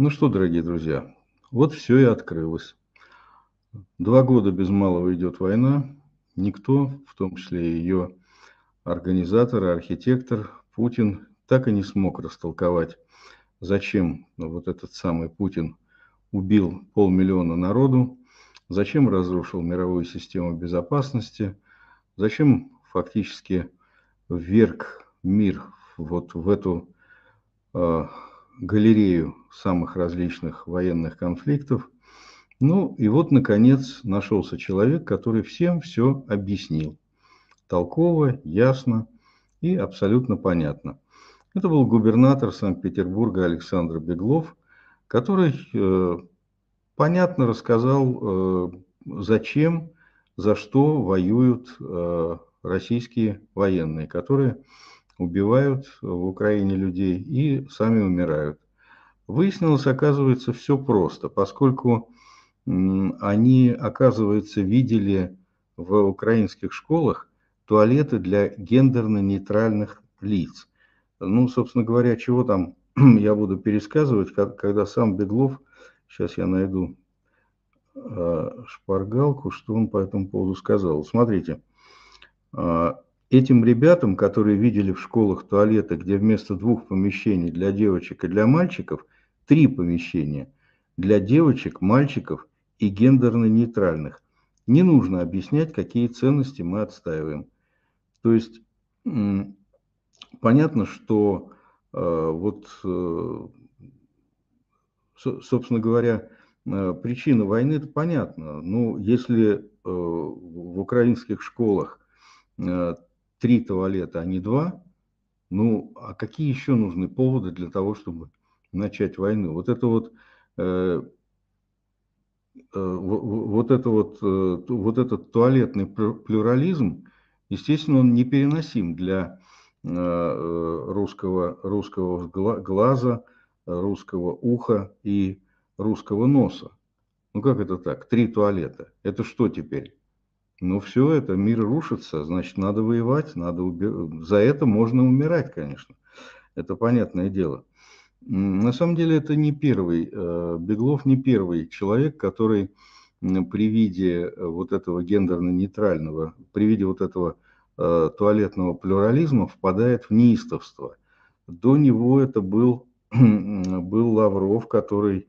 Ну что, дорогие друзья, вот все и открылось. Два года без малого идет война. Никто, в том числе и ее организатор, архитектор Путин, так и не смог растолковать, зачем вот этот самый Путин убил полмиллиона народу, зачем разрушил мировую систему безопасности, зачем фактически вверг мир вот в эту а, галерею самых различных военных конфликтов. Ну и вот, наконец, нашелся человек, который всем все объяснил. Толково, ясно и абсолютно понятно. Это был губернатор Санкт-Петербурга Александр Беглов, который э, понятно рассказал, э, зачем, за что воюют э, российские военные, которые убивают в Украине людей и сами умирают. Выяснилось, оказывается, все просто, поскольку они, оказывается, видели в украинских школах туалеты для гендерно-нейтральных лиц. Ну, собственно говоря, чего там я буду пересказывать, когда сам Беглов, сейчас я найду а, шпаргалку, что он по этому поводу сказал. Смотрите, а, Этим ребятам, которые видели в школах туалеты, где вместо двух помещений для девочек и для мальчиков, три помещения для девочек, мальчиков и гендерно-нейтральных, не нужно объяснять, какие ценности мы отстаиваем. То есть понятно, что э, вот, э, собственно говоря, э, причина войны это понятно. Но ну, если э, в украинских школах э, три туалета, а не два, ну, а какие еще нужны поводы для того, чтобы начать войну? Вот это вот, э, э, вот, это вот, э, вот этот туалетный плюрализм, естественно, он непереносим для э, э, русского, русского глаза, русского уха и русского носа. Ну как это так? Три туалета. Это что теперь? Ну все это, мир рушится, значит, надо воевать, надо убивать. За это можно умирать, конечно. Это понятное дело. На самом деле это не первый, э, Беглов не первый человек, который при виде э, вот этого гендерно-нейтрального, при виде вот этого э, туалетного плюрализма впадает в неистовство. До него это был, был Лавров, который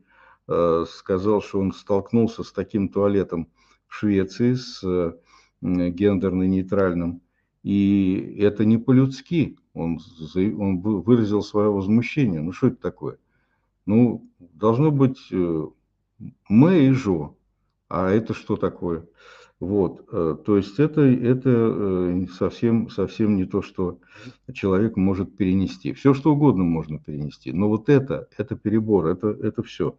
сказал, что он столкнулся с таким туалетом – Швеции с э, гендерно-нейтральным. И это не по-людски. Он, он выразил свое возмущение. Ну, что это такое? Ну, должно быть э, мы и Жо. А это что такое? Вот, э, то есть это, это э, совсем, совсем не то, что человек может перенести. Все, что угодно можно перенести, но вот это, это перебор, это, это все.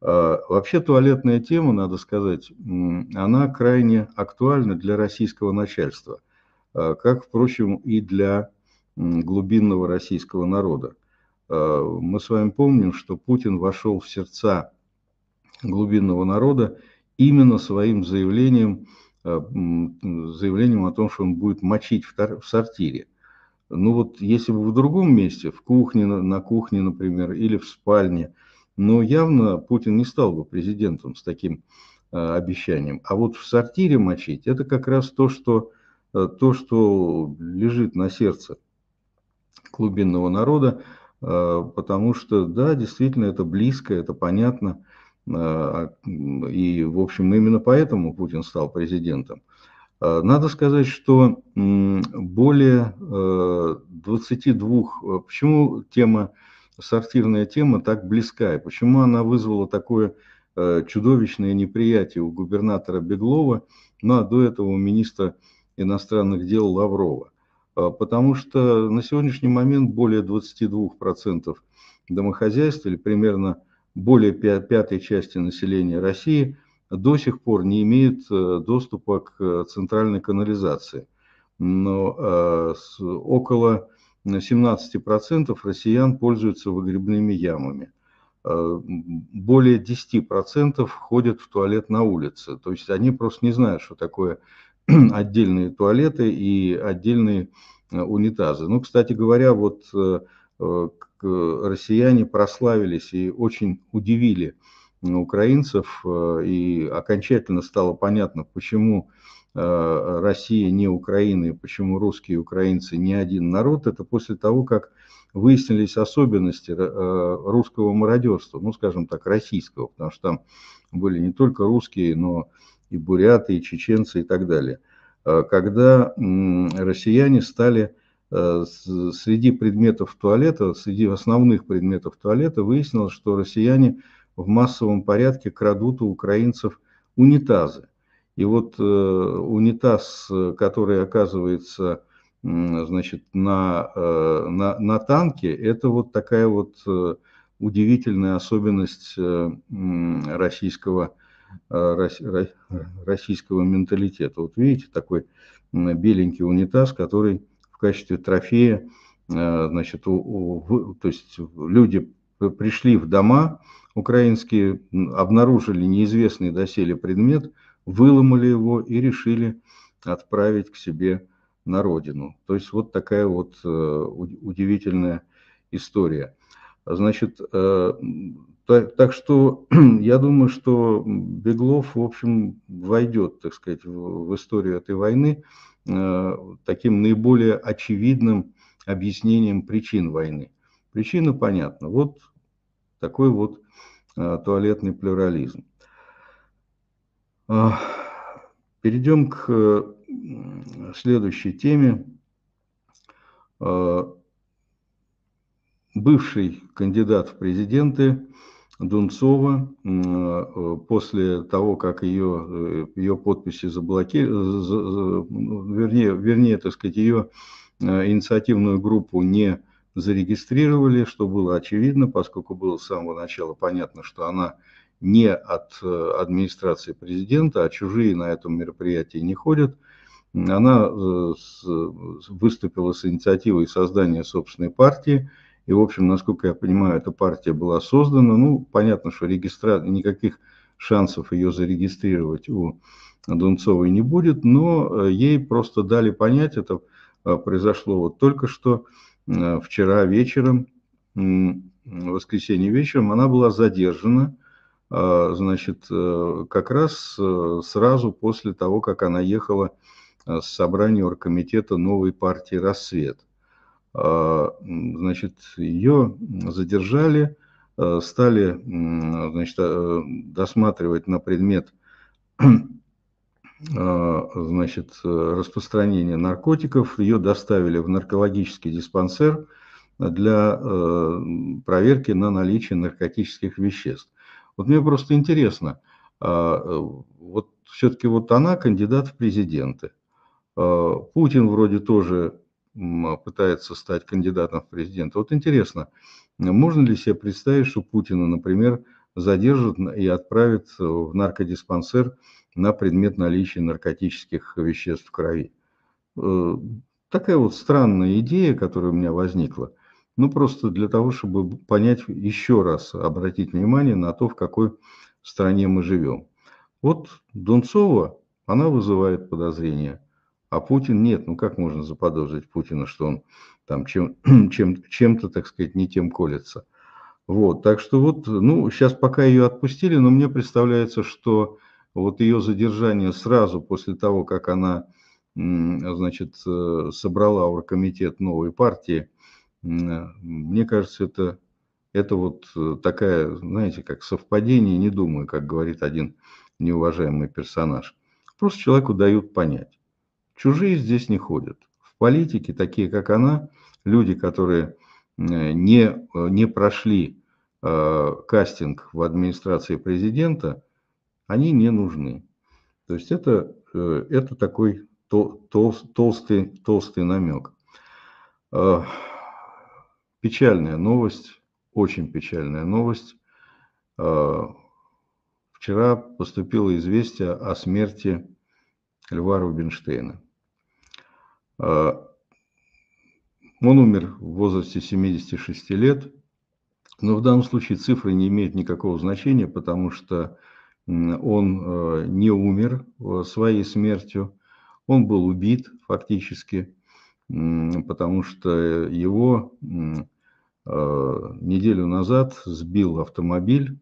А, вообще туалетная тема, надо сказать, она крайне актуальна для российского начальства, а, как, впрочем, и для глубинного российского народа. А, мы с вами помним, что Путин вошел в сердца глубинного народа – именно своим заявлением, э, заявлением о том, что он будет мочить в сортире. Ну вот если бы в другом месте, в кухне, на кухне, например, или в спальне, но явно Путин не стал бы президентом с таким э, обещанием. А вот в сортире мочить, это как раз то, что, э, то, что лежит на сердце глубинного народа, потому что, да, действительно, это близко, это понятно, Э, а, и, в общем, именно поэтому Путин стал президентом. Э, надо сказать, что более 22... Э, почему тема, сортирная тема так близка? И почему она вызвала такое чудовищное неприятие у губернатора Беглова, ну а до этого у министра иностранных дел Лаврова? Потому что на сегодняшний момент более 22% домохозяйств, или примерно более пятой части населения России до сих пор не имеет э, доступа к э, центральной канализации. Но э, около 17% россиян пользуются выгребными ямами. Более 10% ходят в туалет на улице. То есть они просто не знают, что такое отдельные туалеты и отдельные унитазы. Ну, кстати говоря, вот Э, э, россияне прославились и очень удивили э, украинцев, и окончательно стало понятно, почему Россия не Украина и почему русские и украинцы не один народ, это после того, как выяснились особенности русского мародерства, ну, скажем так, российского, потому что там были не только русские, но и буряты, и чеченцы и так далее. Когда россияне стали Э, среди предметов туалета, среди основных предметов туалета выяснилось, что россияне в массовом порядке крадут у украинцев унитазы. И вот э, унитаз, который оказывается значит, на, э, на, на танке, это вот такая вот э, удивительная особенность э, российского, э, российского менталитета. Вот видите, такой беленький унитаз, который качестве трофея, э, значит, у, у, то есть люди пришли в дома украинские, обнаружили неизвестный доселе предмет, выломали его и решили отправить к себе на родину. То есть вот такая вот э, удивительная история. Значит, э, так, так что я думаю, что Беглов, в общем, войдет, так сказать, в, в историю этой войны. Э, таким наиболее очевидным объяснением причин войны. Причина понятна. Вот такой вот э, туалетный плюрализм. Перейдем к э, следующей теме. Бывший кандидат в президенты Дунцова э, после того, как ее, э, ее подписи заблокировали, э, ну, вернее, вернее, так сказать, ее инициативную группу не зарегистрировали, что было очевидно, поскольку было с самого начала понятно, что она не от администрации президента, а чужие на этом мероприятии не ходят. Она выступила с инициативой создания собственной партии – и, в общем, насколько я понимаю, эта партия была создана. Ну, понятно, что регистра... никаких шансов ее зарегистрировать у Дунцовой не будет, но э, ей просто дали понять, это э, произошло вот только что, э, вчера вечером, в воскресенье вечером, она была задержана, значит, как раз сразу после того, как она ехала с собрания оргкомитета новой партии «Рассвет». А, значит, ее задержали, а, стали значит, а, досматривать на предмет значит, распространения наркотиков. Ее доставили в наркологический диспансер для проверки на наличие наркотических веществ. Вот мне просто интересно, э, вот все-таки вот она кандидат в президенты. Путин вроде тоже а, пытается стать кандидатом в президенты. Вот интересно, можно ли себе представить, что Путина, например, задержат и отправят э, в наркодиспансер на предмет наличия наркотических веществ в крови? Э, такая вот странная идея, которая у меня возникла. Ну, просто для того, чтобы понять еще раз, обратить внимание на то, в какой стране мы живем. Вот Дунцова, она вызывает подозрения. А Путин нет, ну как можно заподозрить Путина, что он там чем, чем, чем-то, так сказать, не тем колется. Вот, так что вот, ну, сейчас пока ее отпустили, но мне представляется, что вот ее задержание сразу после того, как она, значит, э, собрала оргкомитет новой партии, э, мне кажется, это, это вот э, такая, знаете, как совпадение, не думаю, как говорит один неуважаемый персонаж. Просто человеку дают понять. Чужие здесь не ходят. В политике, такие как она, люди, которые э, не, э, не прошли э, кастинг в администрации президента, они не нужны. То есть это, э, это такой тол, тол, толстый, толстый намек. Э, печальная новость, очень печальная новость. Э, вчера поступило известие о смерти Льва Рубинштейна. Э, он умер в возрасте 76 лет, но в данном случае цифры не имеют никакого значения, потому что он э, не умер э, своей смертью, он был убит фактически, потому что его неделю назад сбил автомобиль,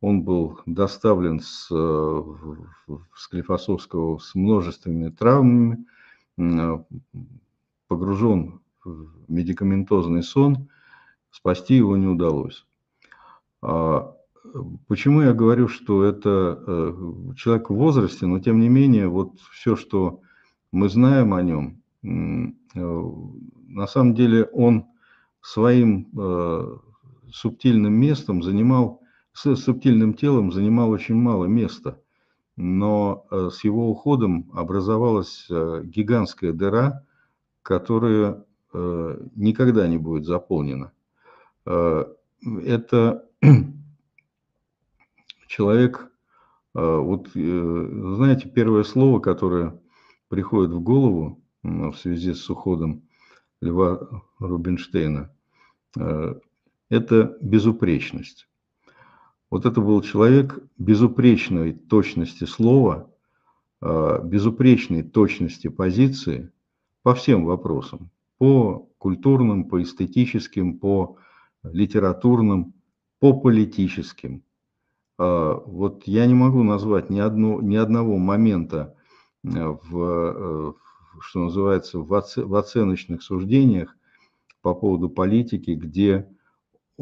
он был доставлен с Склифосовского с множественными травмами, Э, погружен в медикаментозный сон, спасти его не удалось. А, почему я говорю, что это э, человек в возрасте, но тем не менее, вот все, что мы знаем о нем, э, на самом деле он своим субтильным местом занимал, с субтильным телом занимал очень мало места – но э, с его уходом образовалась э, гигантская дыра, которая э, никогда не будет заполнена. Это человек, вот знаете, первое слово, которое приходит в голову в связи с уходом Льва Рубинштейна, это безупречность. Вот это был человек безупречной точности слова, э, безупречной точности позиции по всем вопросам, по культурным, по эстетическим, по литературным, по политическим. Э, вот я не могу назвать ни, одну, ни одного момента э, в, что называется, в оценочных суждениях по поводу политики, где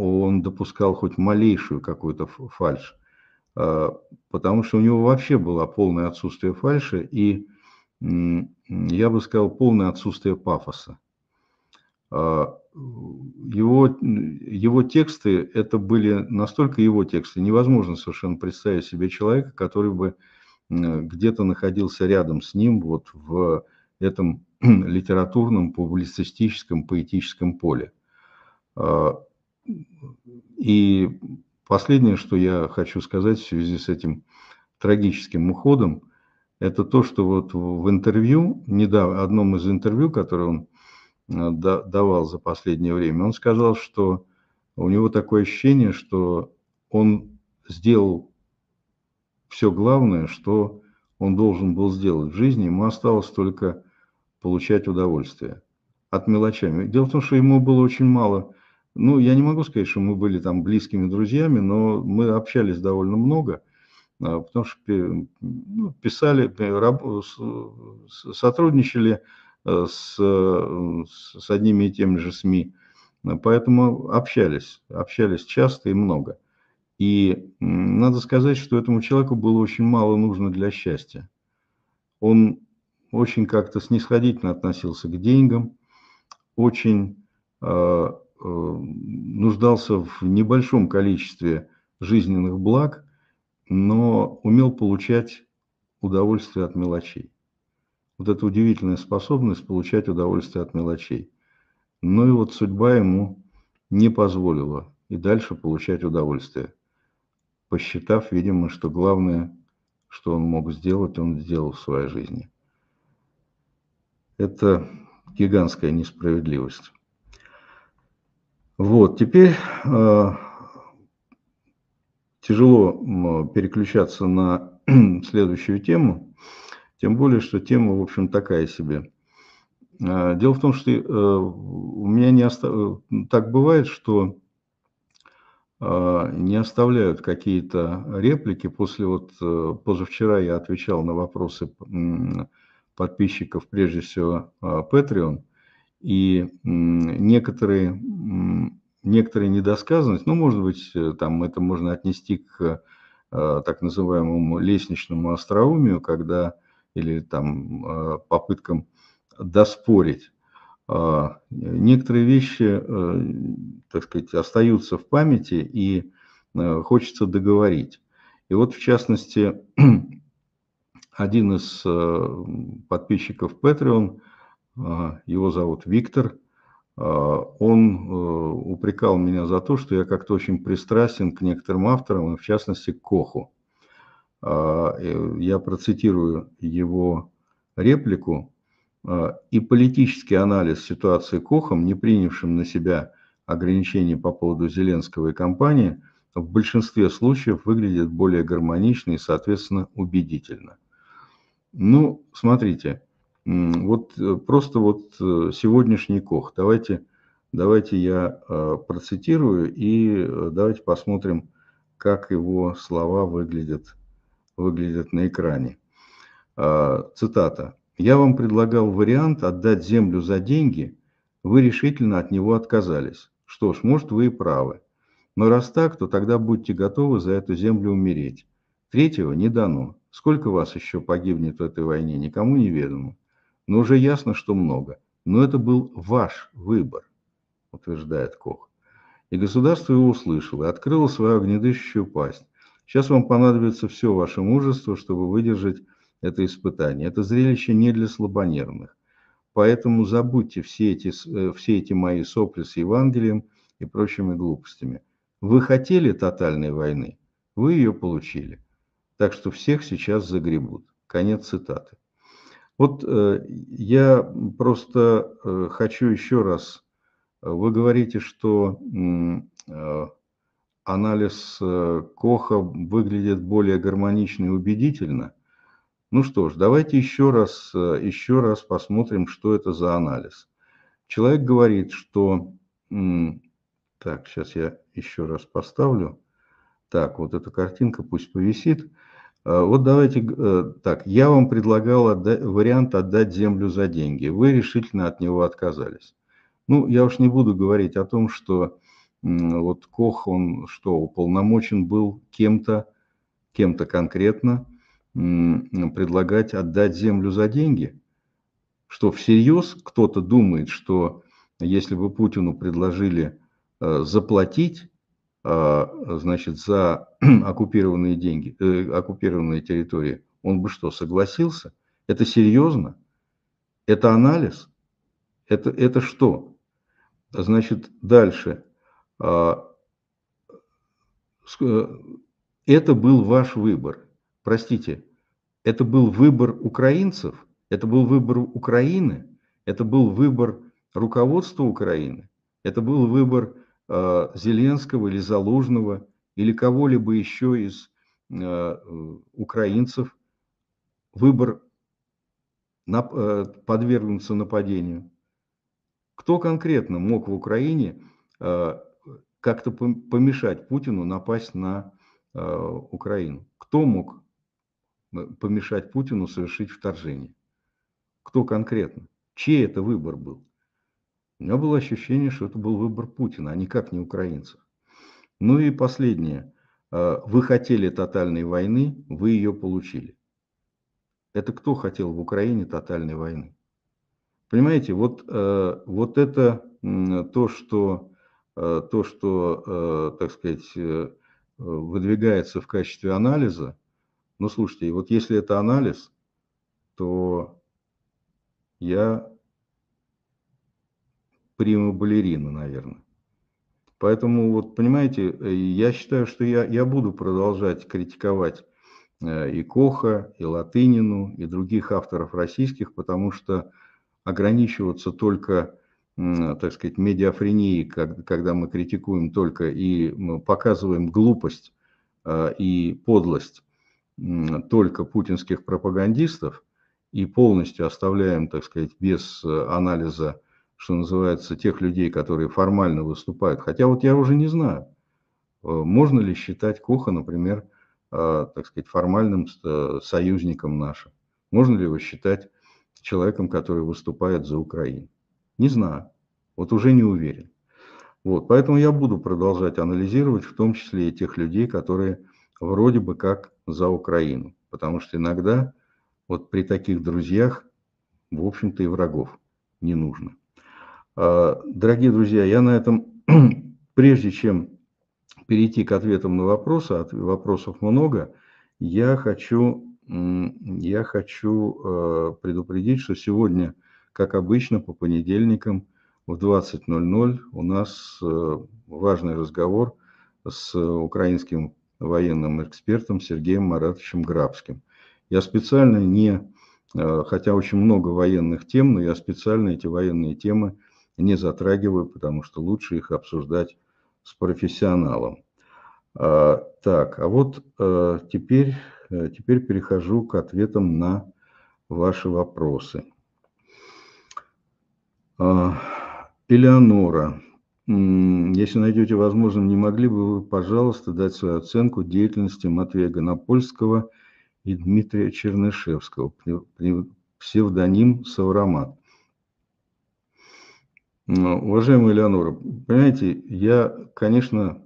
он допускал хоть малейшую какую-то фальшь, а, потому что у него вообще было полное отсутствие фальши и, я бы сказал, полное отсутствие пафоса. А, его, его тексты, это были настолько его тексты, невозможно совершенно представить себе человека, который бы где-то находился рядом с ним вот в этом литературном, публицистическом, поэтическом поле. А, и последнее, что я хочу сказать в связи с этим трагическим уходом, это то, что вот в интервью, недавно, одном из интервью, которое он э, давал за последнее время, он сказал, что у него такое ощущение, что он сделал все главное, что он должен был сделать в жизни, ему осталось только получать удовольствие от мелочами. Дело в том, что ему было очень мало – ну, я не могу сказать, что мы были там близкими друзьями, но мы общались довольно много, а, потому что ну, писали, сотрудничали а, с, с одними и теми же СМИ, поэтому общались, общались часто и много. И надо сказать, что этому человеку было очень мало нужно для счастья. Он очень как-то снисходительно относился к деньгам, очень а, Э, нуждался в небольшом количестве жизненных благ, но умел получать удовольствие от мелочей. Вот эта удивительная способность получать удовольствие от мелочей. Ну и вот судьба ему не позволила и дальше получать удовольствие, посчитав, видимо, что главное, что он мог сделать, он сделал в своей жизни. Это гигантская несправедливость. Вот, теперь э, тяжело переключаться на следующую тему, тем более, что тема, в общем, такая себе. Э, дело в том, что э, у меня не остав... Э, так бывает, что не оставляют какие-то реплики. После вот позавчера я отвечал на вопросы подписчиков, прежде всего Patreon. И некоторые, некоторые недосказанность, ну, может быть, э, там это можно отнести к э, так называемому лестничному остроумию, когда или там э, попыткам доспорить. А, некоторые вещи, так сказать, остаются в памяти и хочется договорить. И вот, в частности, один из подписчиков Patreon – а, его зовут Виктор, а, он э, упрекал меня за то, что я как-то очень пристрастен к некоторым авторам, в частности к Коху. А, э, я процитирую его реплику. «И политический анализ ситуации Кохом, не принявшим на себя ограничений по поводу Зеленского и компании, в большинстве случаев выглядит более гармонично и, соответственно, убедительно». Ну, смотрите – вот э, просто вот э, сегодняшний Кох. Давайте, давайте я э, процитирую и давайте посмотрим, как его слова выглядят, выглядят на экране. А, цитата. «Я вам предлагал вариант отдать землю за деньги, вы решительно от него отказались. Что ж, может, вы и правы. Но раз так, то тогда будьте готовы за эту землю умереть. Третьего не дано. Сколько вас еще погибнет в этой войне, никому не ведомо. Но уже ясно, что много. Но это был ваш выбор, утверждает Кох. И государство его услышало, и открыло свою огнедышащую пасть. Сейчас вам понадобится все ваше мужество, чтобы выдержать это испытание. Это зрелище не для слабонервных. Поэтому забудьте все эти, э, все эти мои сопли с Евангелием и прочими глупостями. Вы хотели тотальной войны, вы ее получили. Так что всех сейчас загребут. Конец цитаты. Вот э, я просто э, хочу еще раз. Э, вы говорите, что анализ Коха выглядит более гармонично и убедительно. Ну что ж, давайте еще раз, еще раз посмотрим, что это за анализ. Человек говорит, что... Так, сейчас я еще раз поставлю. Так, вот эта картинка пусть повисит. Э, вот давайте э, так, я вам предлагал отдать, вариант отдать землю за деньги. Вы решительно от него отказались. Ну, я уж не буду говорить о том, что вот Кох, он что, уполномочен был кем-то, кем-то конкретно предлагать отдать землю за деньги? Что всерьез кто-то думает, что если бы Путину предложили э, заплатить а, значит, за оккупированные деньги, э, оккупированные территории, он бы что, согласился? Это серьезно? Это анализ? Это, это что? Значит, дальше. А, э, это был ваш выбор. Простите, это был выбор украинцев, это был выбор Украины, это был выбор руководства Украины, это был выбор Э, Зеленского или Залужного или кого-либо еще из э, э, украинцев выбор подвергнуться нападению. Кто конкретно мог в Украине как-то помешать Путину напасть на Украину? Кто мог помешать Путину совершить вторжение? Кто конкретно? Чей это выбор был? У меня было ощущение, что это был выбор Путина, а никак не украинцев. Ну и последнее. А, вы хотели тотальной войны, вы ее получили. Это кто хотел в Украине тотальной войны? Понимаете, вот, э, вот это то, что, э, то, что, э, так сказать, выдвигается в качестве анализа. Ну, слушайте, вот если это анализ, то я прима-балерина, наверное. Поэтому, вот понимаете, э, я считаю, что я, я буду продолжать критиковать э, и Коха, и Латынину, и других авторов российских, потому что ограничиваться только, так сказать, медиафренией, когда мы критикуем только и показываем глупость э, и подлость только путинских пропагандистов и полностью оставляем, так сказать, без анализа что называется, тех людей, которые формально выступают. Хотя вот я уже не знаю, э, можно ли считать Коха, например, э, так сказать, формальным союзником нашим. Можно ли его считать человеком, который выступает за Украину? Не знаю. Вот уже не уверен. Вот, поэтому я буду продолжать анализировать, в том числе и тех людей, которые вроде бы как за Украину. Потому что иногда вот при таких друзьях, в общем-то, и врагов не нужно. А, дорогие друзья, я на этом, прежде чем перейти к ответам на вопросы, от вопросов много, я хочу, я хочу а, предупредить, что сегодня, как обычно, по понедельникам в 20.00 у нас а, важный разговор с украинским военным экспертом Сергеем Маратовичем Грабским. Я специально не, хотя очень много военных тем, но я специально эти военные темы не затрагиваю, потому что лучше их обсуждать с профессионалом. А, так, а вот э, теперь, э, теперь перехожу к ответам на ваши вопросы. А, Элеонора, если найдете возможным, не могли бы вы, пожалуйста, дать свою оценку деятельности Матвея Гонопольского и Дмитрия Чернышевского, псевдоним Савромат. Ну, уважаемая Элеонора, понимаете, я, конечно,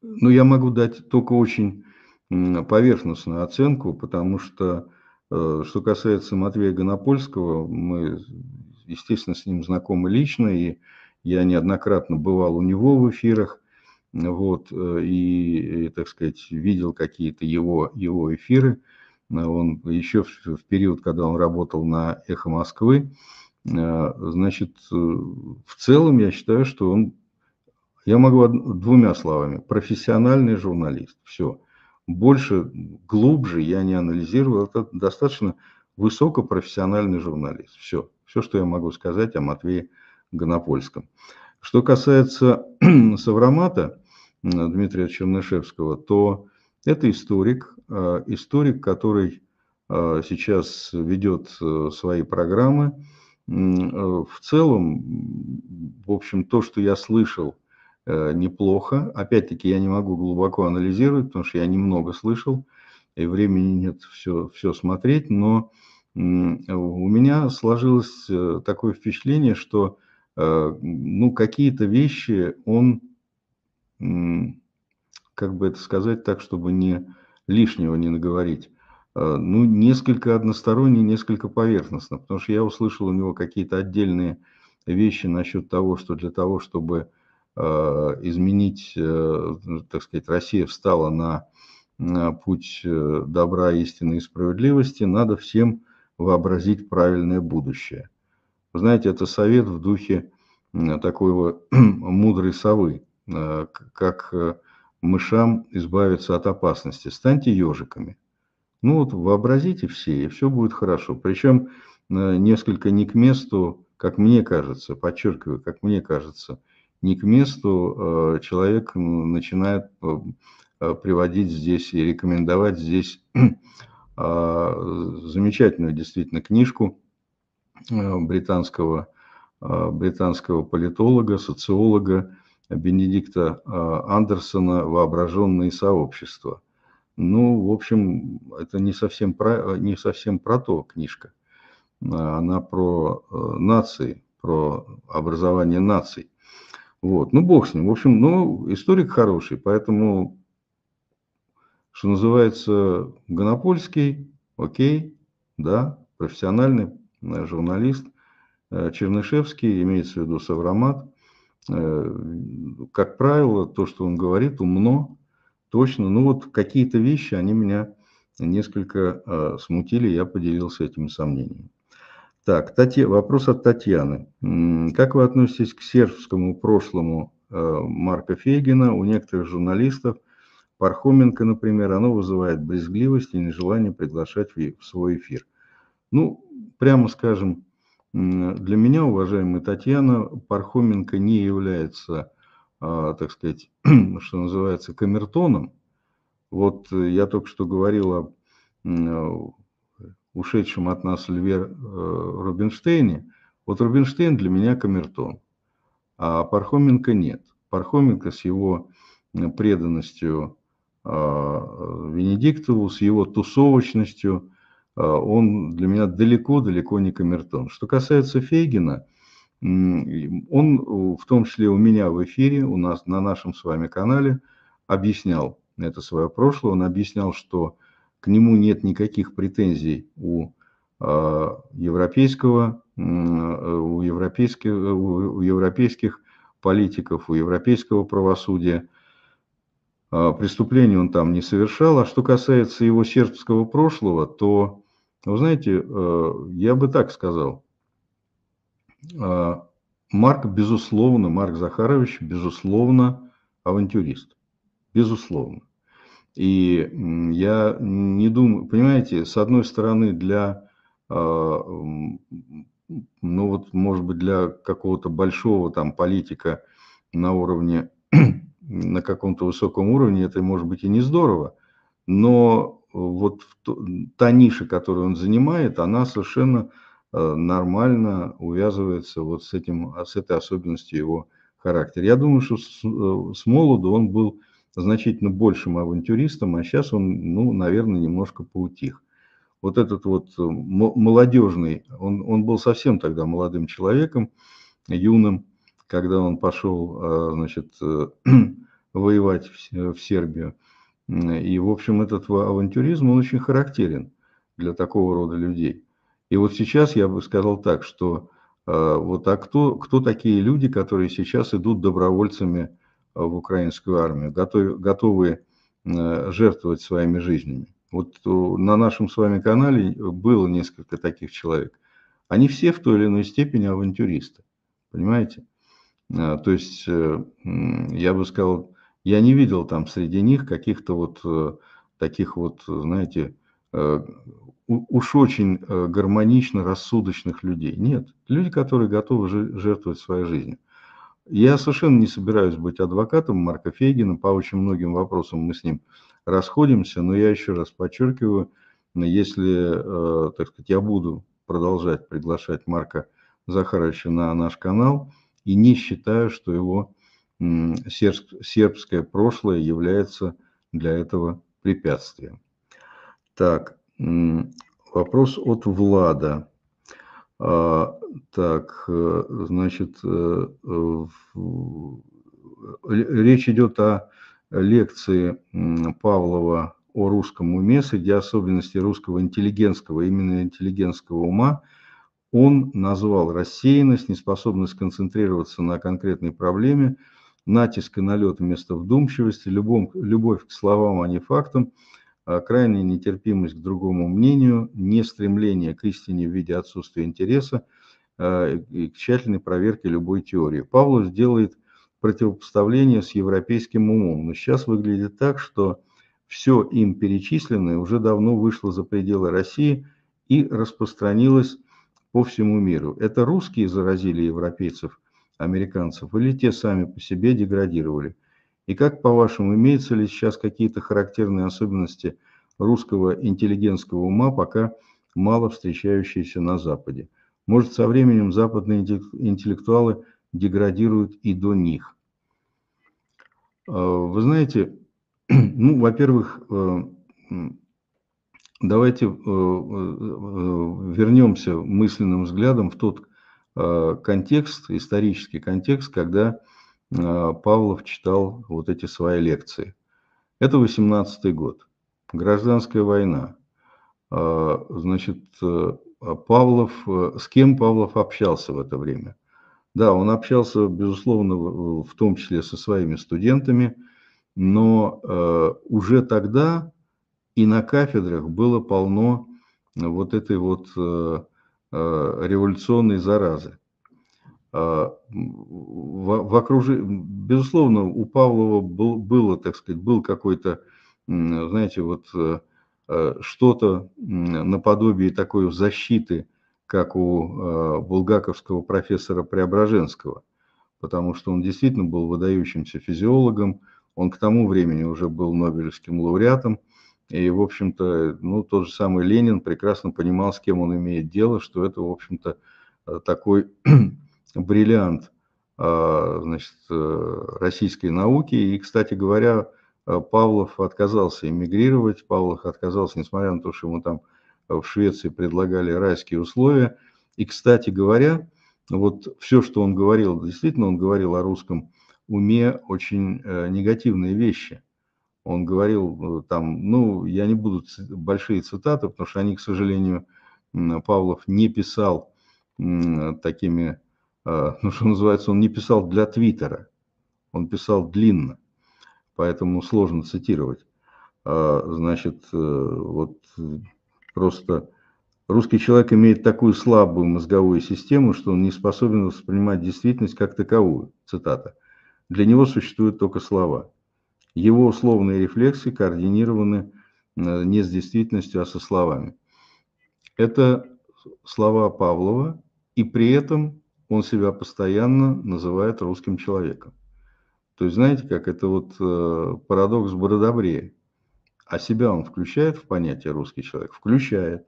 ну, я могу дать только очень поверхностную оценку, потому что, э, что касается Матвея Гонопольского, мы, естественно, с ним знакомы лично, и я неоднократно бывал у него в эфирах, вот, э, и, так сказать, видел какие-то его, его эфиры. Он еще в период, когда он работал на «Эхо Москвы», Э, значит, э, в целом я считаю, что он, я могу двумя словами, профессиональный журналист, все. Больше, глубже я не анализировал, это достаточно высокопрофессиональный журналист, все. Все, что я могу сказать о Матвее Гонопольском. Что касается Саврамата э, Дмитрия Чернышевского, то это историк, историк, который сейчас ведет свои программы, Э, в целом, в общем, то, что я слышал, э, неплохо. Опять-таки, я не могу глубоко анализировать, потому что я немного слышал, и времени нет все, все смотреть, но э, у меня сложилось такое впечатление, что ну, какие-то вещи он, как бы это сказать так, чтобы не лишнего не наговорить, Э, ну, несколько односторонне, несколько поверхностно, потому что я услышал у него какие-то отдельные вещи насчет того, что для того, чтобы э, изменить, э, ну, так сказать, Россия встала на, путь добра, истины и справедливости, надо всем вообразить правильное будущее. Вы знаете, это совет в духе такой вот мудрой совы, как мышам избавиться от опасности. Станьте ежиками – ну вот вообразите все, и все будет хорошо. Причем э, несколько не к месту, как мне кажется, подчеркиваю, как мне кажется, не к месту э, человек начинает э, приводить здесь и рекомендовать здесь замечательную действительно книжку британского, британского политолога, социолога Бенедикта Андерсона «Воображенные сообщества». Ну, в общем, это не совсем про, не совсем про то книжка. А, она про э, нации, про образование наций. Вот. Ну, бог с ним. В общем, ну, историк хороший, поэтому, что называется, Гонопольский, окей, да, профессиональный э, журналист, э, Чернышевский, имеется в виду Савромат. как правило, то, что он говорит, умно, точно, ну вот какие-то вещи, они меня несколько э, смутили, я поделился этими сомнениями. Так, Татья, вопрос от Татьяны. Как вы относитесь к сербскому прошлому э, Марка Фейгина? У некоторых журналистов, Пархоменко, например, оно вызывает брезгливость и нежелание приглашать в свой эфир. Ну, прямо скажем, для меня, уважаемая Татьяна, Пархоменко не является а, так сказать, что называется, камертоном. Вот э, я только что говорил о э, ушедшем от нас Льве э, Рубинштейне. Вот Рубинштейн для меня камертон, а Пархоменко нет. Пархоменко с его преданностью а, Венедиктову, с его тусовочностью, а, он для меня далеко-далеко не камертон. Что касается Фейгина – он, э, в том числе у меня в эфире, у нас на нашем с вами канале, объяснял это свое прошлое. Он объяснял, что к нему нет никаких претензий у э, европейского, у европейских, у европейских политиков, у европейского правосудия. А, преступлений он там не совершал. А что касается его сербского прошлого, то, вы знаете, э, я бы так сказал – а, Марк, безусловно, Марк Захарович, безусловно, авантюрист. Безусловно. И я не думаю, понимаете, с одной стороны, для, а, ну вот, может быть, для какого-то большого там политика на уровне, на каком-то высоком уровне, это может быть и не здорово, но вот та ниша, которую он занимает, она совершенно Э, нормально увязывается вот с, этим, а с этой особенностью его характера. Я думаю, что с, э, с молоду он был значительно большим авантюристом, а сейчас он, ну, наверное, немножко поутих. Вот этот вот э, молодежный, он, он был совсем тогда молодым человеком, юным, когда он пошел, а, значит, воевать в, в Сербию. И, в общем, этот авантюризм, он очень характерен для такого рода людей. И вот сейчас я бы сказал так, что э, вот а кто, кто такие люди, которые сейчас идут добровольцами э, в украинскую армию, готовы, готовы э, жертвовать своими жизнями? Вот на нашем с вами канале было несколько таких человек. Они все в той или иной степени авантюристы, понимаете? То есть, я бы сказал, я не видел там среди них каких-то вот таких вот, знаете, уж очень э, гармонично рассудочных людей. Нет, люди, которые готовы жертвовать своей жизнью. Я совершенно не собираюсь быть адвокатом Марка Фейгина, по очень многим вопросам мы с ним расходимся, но я еще раз подчеркиваю, если, э, так сказать, я буду продолжать приглашать Марка Захаровича на наш канал, и не считаю, что его сербское прошлое является для этого препятствием. Так, Вопрос от Влада. А, так, э, значит, э, э, речь идет о лекции Павлова о русском уме среди особенностей русского интеллигентского, именно интеллигентского ума. Он назвал рассеянность, неспособность концентрироваться на конкретной проблеме, натиск и налет вместо вдумчивости, любовь к словам, а не фактам – а крайняя нетерпимость к другому мнению, не стремление к истине в виде отсутствия интереса а, и к тщательной проверке любой теории. Павлов делает противопоставление с европейским умом, но сейчас выглядит так, что все им перечисленное уже давно вышло за пределы России и распространилось по всему миру. Это русские заразили европейцев, американцев, или те сами по себе деградировали – и как, по-вашему, имеются ли сейчас какие-то характерные особенности русского интеллигентского ума, пока мало встречающиеся на Западе? Может, со временем западные интеллектуалы деградируют и до них? А, вы знаете, ну, во-первых, э, давайте э, э, вернемся мысленным взглядом в тот а, контекст, исторический контекст, когда а, Павлов читал вот эти свои лекции. Это 18 год, гражданская война. А, значит, э, а Павлов, э, с кем Павлов общался в это время? Да, он общался, безусловно, в том числе со своими студентами, но э, уже тогда и на кафедрах было полно вот этой вот революционной заразы. А, в окружении, Безусловно, у Павлова был, было, так сказать, был какой-то, знаете, вот э, э, что-то наподобие такой защиты, как у э, булгаковского профессора Преображенского, потому что он действительно был выдающимся физиологом, он к тому времени уже был Нобелевским лауреатом, и, в общем-то, ну, тот же самый Ленин прекрасно понимал, с кем он имеет дело, что это, в общем-то, такой бриллиант а, значит, э, российской науки. И, кстати говоря, э, Павлов отказался эмигрировать, Павлов отказался, несмотря на то, что ему там в Швеции предлагали райские условия. И, кстати говоря, вот все, что он говорил, действительно он говорил о русском уме очень э, негативные вещи. Он говорил там, ну, я не буду большие цитаты, потому что они, к сожалению, Павлов не писал такими а, ну, что называется, он не писал для Твиттера, он писал длинно, поэтому сложно цитировать. А, значит, э, вот э, просто русский человек имеет такую слабую мозговую систему, что он не способен воспринимать действительность как таковую, цитата. Для него существуют только слова. Его условные рефлексы координированы э, не с действительностью, а со словами. Это слова Павлова, и при этом он себя постоянно называет русским человеком. То есть, знаете, как это вот э, парадокс Бродобрея. А себя он включает в понятие русский человек? Включает.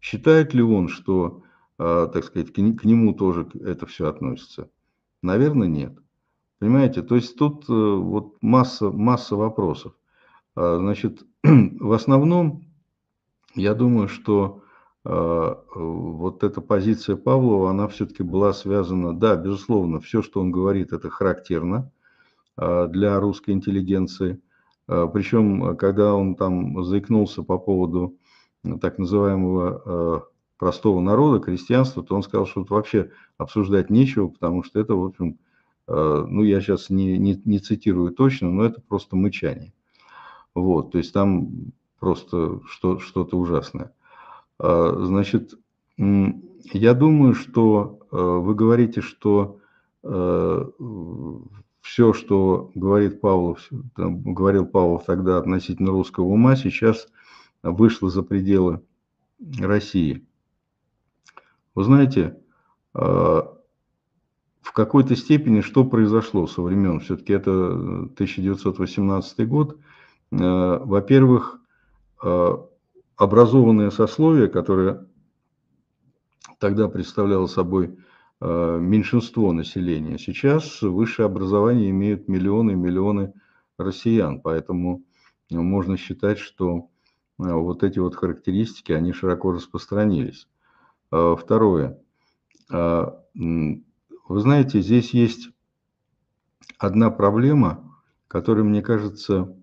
Считает ли он, что, э, так сказать, к нему тоже это все относится? Наверное, нет. Понимаете, то есть тут э, вот масса, масса вопросов. А, значит, в основном, я думаю, что а, вот эта позиция Павлова, она все-таки была связана, да, безусловно, все, что он говорит, это характерно а, для русской интеллигенции. А, Причем, когда он там заикнулся по поводу так называемого простого народа, крестьянства, то он сказал, что тут вообще обсуждать нечего, потому что это, в общем, ну, я сейчас не, не, не цитирую точно, но это просто мычание. Вот, то есть там просто что, что-то ужасное. А, значит, я думаю, что э, вы говорите, что э, все, что говорит Павлов, говорил Павлов тогда относительно русского ума, сейчас вышло за пределы России. Вы знаете, э, в какой-то степени что произошло со времен, все-таки это 1918 год, во-первых, образованное сословие, которое тогда представляло собой э, меньшинство населения, сейчас высшее образование имеют миллионы и миллионы россиян, поэтому э, можно считать, что э, вот эти вот характеристики, они широко распространились. Второе. Вы знаете, здесь есть одна проблема, которая, мне кажется,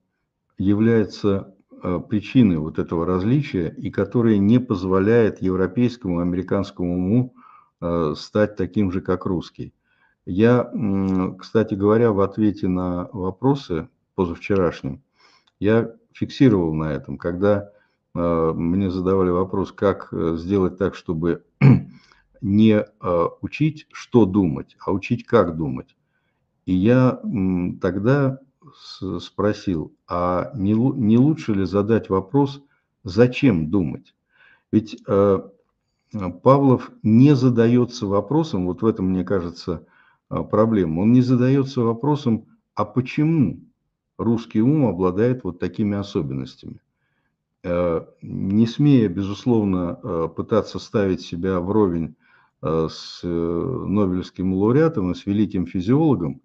является Э, причины вот этого различия и которая не позволяет европейскому американскому уму э, стать таким же, как русский. Я, кстати говоря, в ответе на вопросы позавчерашним, я фиксировал на этом, когда э, мне задавали вопрос, как сделать так, чтобы не учить, что думать, а учить, как думать. И я тогда спросил, а не, не лучше ли задать вопрос, зачем думать? Ведь э, Павлов не задается вопросом, вот в этом, мне кажется, э, проблема, он не задается вопросом, а почему русский ум обладает вот такими особенностями? Э, не смея, безусловно, э, пытаться ставить себя вровень э, с э, Нобелевским лауреатом и с великим физиологом,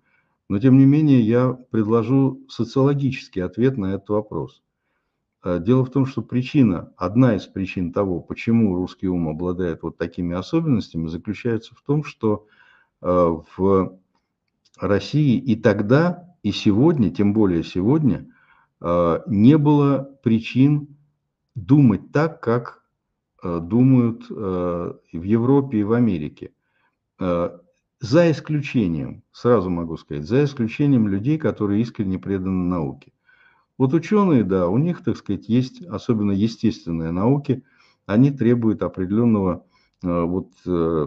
но, тем не менее, я предложу социологический ответ на этот вопрос. Э, дело в том, что причина, одна из причин того, почему русский ум обладает вот такими особенностями, заключается в том, что э, в России и тогда, и сегодня, тем более сегодня, э, не было причин думать так, как думают в Европе и в Америке. За исключением, сразу могу сказать, за исключением людей, которые искренне преданы науке. Вот ученые, да, у них, так сказать, есть, особенно естественные науки, они требуют определенного э, вот э,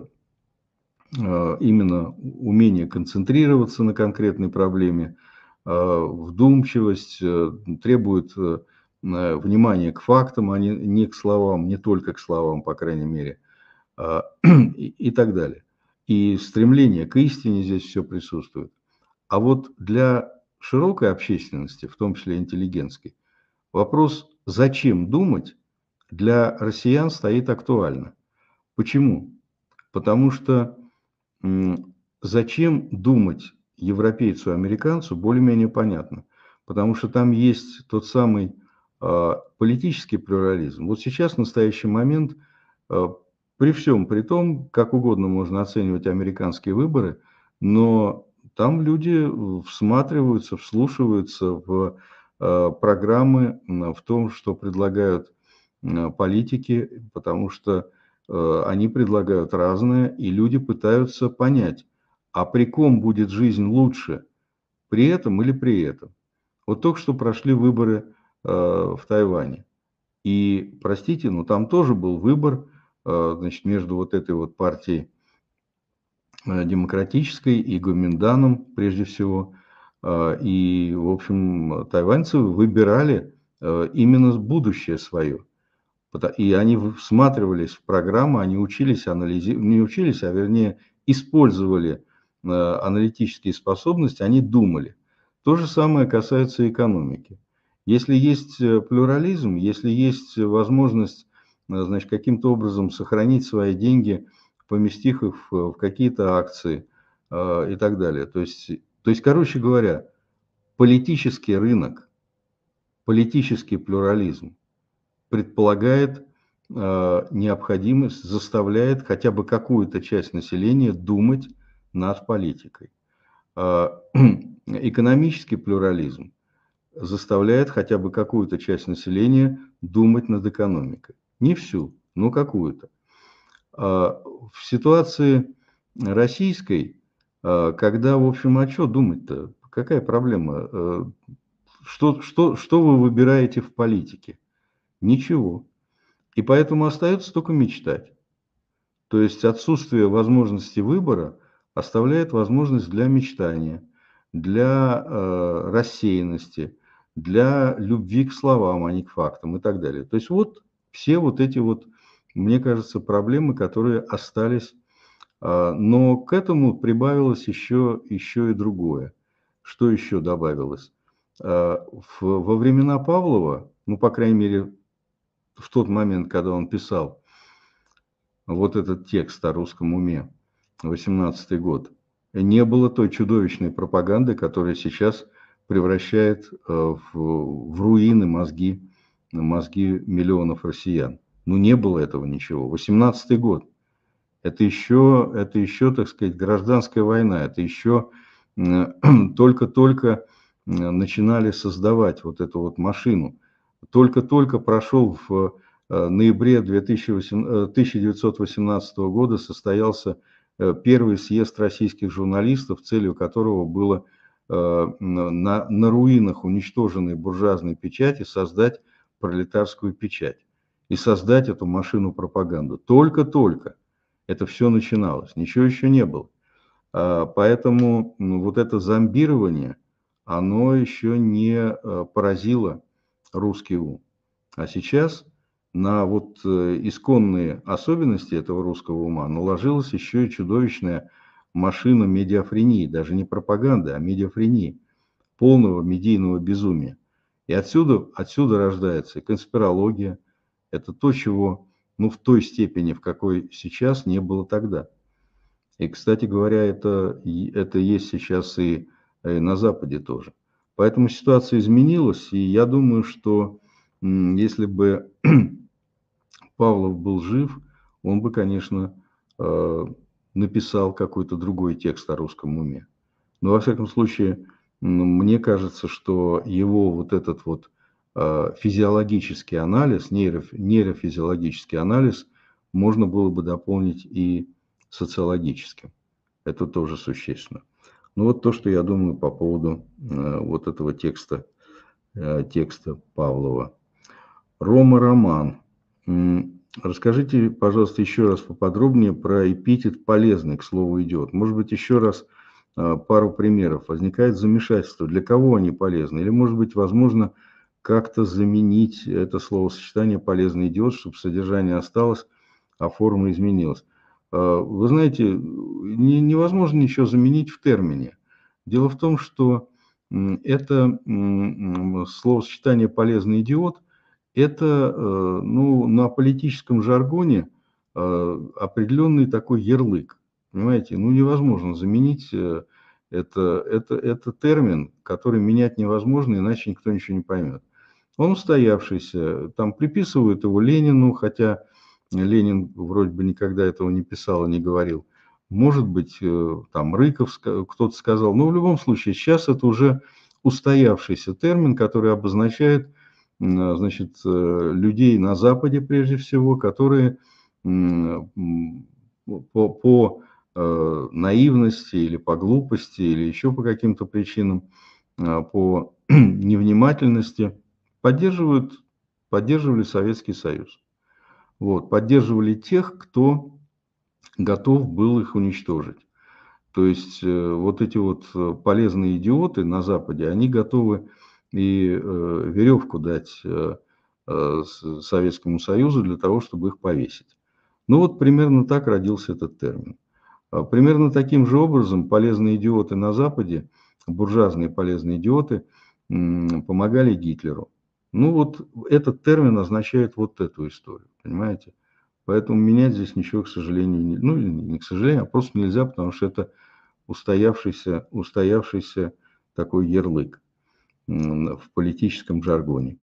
э, именно умения концентрироваться на конкретной проблеме, вдумчивость, требует внимания к фактам, а не, к словам, не только к словам, по крайней мере, и так далее и стремление к истине здесь все присутствует. А вот для широкой общественности, в том числе интеллигентской, вопрос «зачем думать?» для россиян стоит актуально. Почему? Потому что зачем думать европейцу, американцу, более-менее понятно. Потому что там есть тот самый а, политический плюрализм. Вот сейчас, в настоящий момент, а, при всем при том, как угодно можно оценивать американские выборы, но там люди всматриваются, вслушиваются в э, программы, в том, что предлагают политики, потому что э, они предлагают разное, и люди пытаются понять, а при ком будет жизнь лучше, при этом или при этом. Вот только что прошли выборы э, в Тайване. И, простите, но там тоже был выбор Э, значит, между вот этой вот партией э, демократической и Гуминданом прежде всего. Э, и, в общем, тайваньцы выбирали именно будущее свое. И они всматривались в программы, они учились анализировать, не учились, а вернее использовали аналитические способности, они думали. То же самое касается экономики. Если есть плюрализм, если есть возможность Э, значит, каким-то образом сохранить свои деньги, поместив их в какие-то акции э, и так далее. То есть, то есть, короче говоря, политический рынок, политический плюрализм предполагает э, необходимость, заставляет хотя бы какую-то часть населения думать над политикой. Экономический плюрализм заставляет хотя бы какую-то часть населения думать над экономикой. Не всю, но какую-то. А, в ситуации российской, а, когда, в общем, о а чем думать-то? Какая проблема? Что, что, что вы выбираете в политике? Ничего. И поэтому остается только мечтать. То есть отсутствие возможности выбора оставляет возможность для мечтания, для э, рассеянности, для любви к словам, а не к фактам и так далее. То есть вот все вот эти вот, мне кажется, проблемы, которые остались. А, но к этому прибавилось еще, еще и другое. Что еще добавилось? А, во времена Павлова, ну, по крайней мере, в тот момент, когда он писал вот этот текст о русском уме, 18-й год, не было той чудовищной пропаганды, которая сейчас превращает э, в, в руины мозги мозги миллионов россиян. Ну, не было этого ничего. 18-й год. Это еще, это еще, так сказать, гражданская война. Это еще только-только начинали создавать вот эту вот машину. Только-только прошел в э, ноябре 2018, 1918 э, года состоялся э, первый съезд российских журналистов, целью которого было на, на руинах уничтоженной буржуазной печати создать пролетарскую печать и создать эту машину пропаганду. Только-только это все начиналось, ничего еще не было. А, поэтому ну, вот это зомбирование, оно еще не э, поразило русский ум. А сейчас на вот э, исконные особенности этого русского ума наложилась еще и чудовищная машина медиафрении, даже не пропаганды, а медиафрении, полного медийного безумия. И отсюда, отсюда рождается конспирология. Это то, чего ну, в той степени, в какой сейчас, не было тогда. И, кстати говоря, это, это есть сейчас и, и э, на Западе тоже. Поэтому ситуация изменилась, и я думаю, что если бы Павлов был жив, он бы, конечно, э, написал какой-то другой текст о русском уме. Но, во всяком случае, ну, мне кажется, что его вот этот вот а, физиологический анализ, нейрофизиологический анализ можно было бы дополнить и социологическим. Это тоже существенно. Ну вот то, что я думаю по поводу э, вот этого текста, э, текста Павлова. Рома Роман. Расскажите, пожалуйста, еще раз поподробнее про эпитет «полезный», к слову, идет. Может быть, еще раз Э, пару примеров. Возникает замешательство, для кого они полезны. Или, может быть, возможно, как-то заменить это словосочетание «полезный идиот», чтобы содержание осталось, а форма изменилась. Э, вы знаете, не, невозможно ничего заменить в термине. Дело в том, что это словосочетание «полезный идиот» это э, ну, на политическом жаргоне определенный такой ярлык. Понимаете, ну невозможно заменить э, это, это, это термин, который менять невозможно, иначе никто ничего не поймет. Он устоявшийся, там приписывают его Ленину, хотя Ленин вроде бы никогда этого не писал и не говорил. Может быть, э, там Рыков кто-то сказал, но в любом случае сейчас это уже устоявшийся термин, который обозначает э, значит, людей на Западе прежде всего, которые по, по э, наивности или по глупости, или еще по каким-то причинам, э, по невнимательности, поддерживают, поддерживали Советский Союз. Вот, поддерживали тех, кто готов был их уничтожить. То есть э, вот эти вот э, полезные идиоты на Западе, они готовы и э, веревку дать э, э, Советскому Союзу для того, чтобы их повесить. Ну вот примерно так родился этот термин. Э, примерно таким же образом полезные идиоты на Западе, буржуазные полезные идиоты, помогали Гитлеру. Ну вот этот термин означает вот эту историю, понимаете? Поэтому менять здесь ничего, к сожалению, не, ну не к сожалению, а просто нельзя, потому что это устоявшийся, устоявшийся такой ярлык в политическом жаргоне.